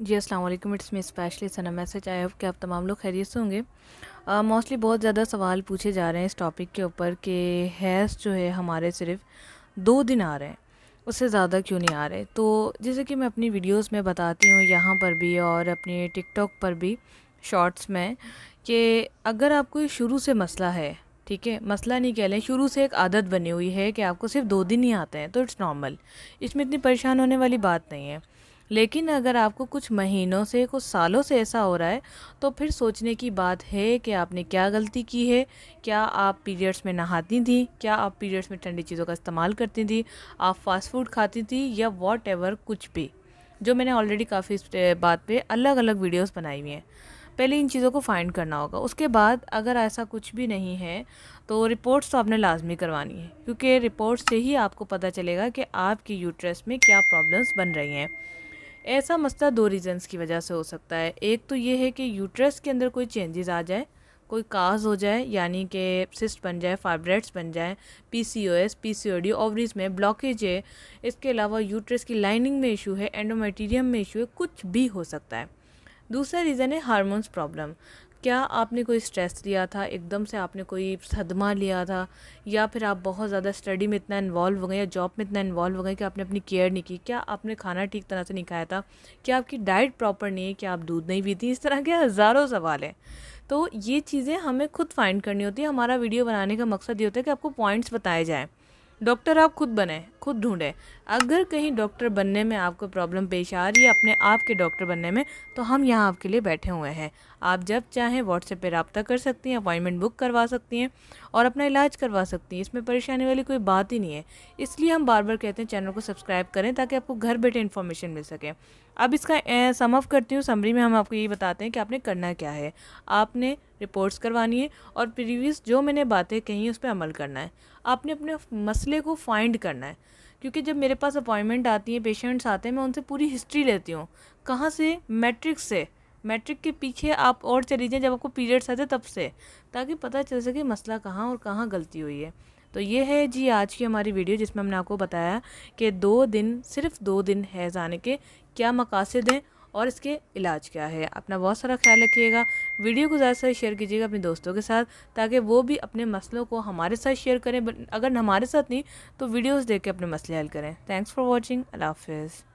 जी अस्सलाम वालेकुम it's me specially Sana message I hope कि आप तमाम लोग खैरियत से होंगे मोस्टली बहुत ज़्यादा सवाल पूछे जा रहे हैं इस टॉपिक के ऊपर कि हैज़ जो है हमारे सिर्फ दो दिन आ रहे हैं उससे ज़्यादा क्यों नहीं आ रहे तो जैसे कि मैं अपनी वीडियोस में बताती हूँ यहाँ पर भी और अपने टिकटॉक पर भी शॉर्ट्स में कि अगर आपको शुरू से मसला है ठीक है मसला नहीं कह लें शुरू से एक आदत बनी हुई है कि आपको सिर्फ दो दिन ही आते हैं तो इट्स नॉर्मल इसमें इतनी परेशान होने वाली बात नहीं है लेकिन अगर आपको कुछ महीनों से कुछ सालों से ऐसा हो रहा है तो फिर सोचने की बात है कि आपने क्या गलती की है क्या आप पीरियड्स में नहाती थी क्या आप पीरियड्स में ठंडी चीज़ों का इस्तेमाल करती थी आप फास्ट फूड खाती थी या वॉट एवर कुछ भी जो मैंने ऑलरेडी काफ़ी इस बात पे अलग अलग वीडियोस बनाई हुई हैं पहले इन चीज़ों को फाइंड करना होगा उसके बाद अगर ऐसा कुछ भी नहीं है तो रिपोर्ट्स तो आपने लाजमी करवानी है क्योंकि रिपोर्ट से ही आपको पता चलेगा कि आपकी यूट्रस में क्या प्रॉब्लम्स बन रही हैं ऐसा मसला दो रीज़न्स की वजह से हो सकता है एक तो ये है कि यूट्रस के अंदर कोई चेंजेस आ जाए कोई काज हो जाए यानी कि सिस्ट बन जाए फाइब्रेट्स बन जाए पीसीओएस पीसीओडी ओवरीज में ब्लॉकेज है इसके अलावा यूट्रस की लाइनिंग में इशू है एंडोमेटीरियम में इशू है कुछ भी हो सकता है दूसरा रीज़न है हार्मोन्स प्रॉब्लम क्या आपने कोई स्ट्रेस लिया था एकदम से आपने कोई सदमा लिया था या फिर आप बहुत ज़्यादा स्टडी में इतना इन्वॉल्व हो गए या जॉब में इतना इन्वॉल्व हो गए कि आपने अपनी केयर नहीं की क्या आपने खाना ठीक तरह से नहीं खाया था क्या आपकी डाइट प्रॉपर नहीं है क्या आप दूध नहीं पीती इस तरह के हज़ारों सवाल हैं तो ये चीज़ें हमें खुद फाइंड करनी होती है हमारा वीडियो बनाने का मकसद ये होता है कि आपको पॉइंट्स बताए जाएँ डॉक्टर आप खुद बने खुद ढूंढें अगर कहीं डॉक्टर बनने में आपको प्रॉब्लम पेश आ रही है अपने आप के डॉक्टर बनने में तो हम यहाँ आपके लिए बैठे हुए हैं आप जब चाहें व्हाट्सएप पर रबता कर सकती हैं अपॉइंटमेंट बुक करवा सकती हैं और अपना इलाज करवा सकती हैं इसमें परेशानी वाली कोई बात ही नहीं है इसलिए हम बार बार कहते हैं चैनल को सब्सक्राइब करें ताकि आपको घर बैठे इन्फॉर्मेशन मिल सके अब इसका सम ऑफ करती हूँ समरी में हम आपको ये बताते हैं कि आपने करना क्या है आपने रिपोर्ट्स करवानी है और प्रीवियस जो मैंने बातें कही उस पर अमल करना है आपने अपने मसले को फाइंड करना है क्योंकि जब मेरे पास अपॉइंटमेंट आती है पेशेंट्स आते हैं मैं उनसे पूरी हिस्ट्री लेती हूँ कहाँ से मैट्रिक से मैट्रिक के पीछे आप और चली जाएँ जब आपको पीरियड्स आते तब से ताकि पता चल सके मसला कहाँ और कहाँ गलती हुई है तो ये है जी आज की हमारी वीडियो जिसमें हमने आपको बताया कि दो दिन सिर्फ दो दिन है जाने के क्या मकासद हैं और इसके इलाज क्या है अपना बहुत सारा ख्याल रखिएगा वीडियो को ज़्यादा से शेयर कीजिएगा अपने दोस्तों के साथ ताकि वो भी अपने मसलों को हमारे साथ शेयर करें अगर हमारे साथ नहीं तो वीडियोज़ देख के अपने मसले हल करें थैंक्स फॉर वॉचिंग अल्लाह हाफिज़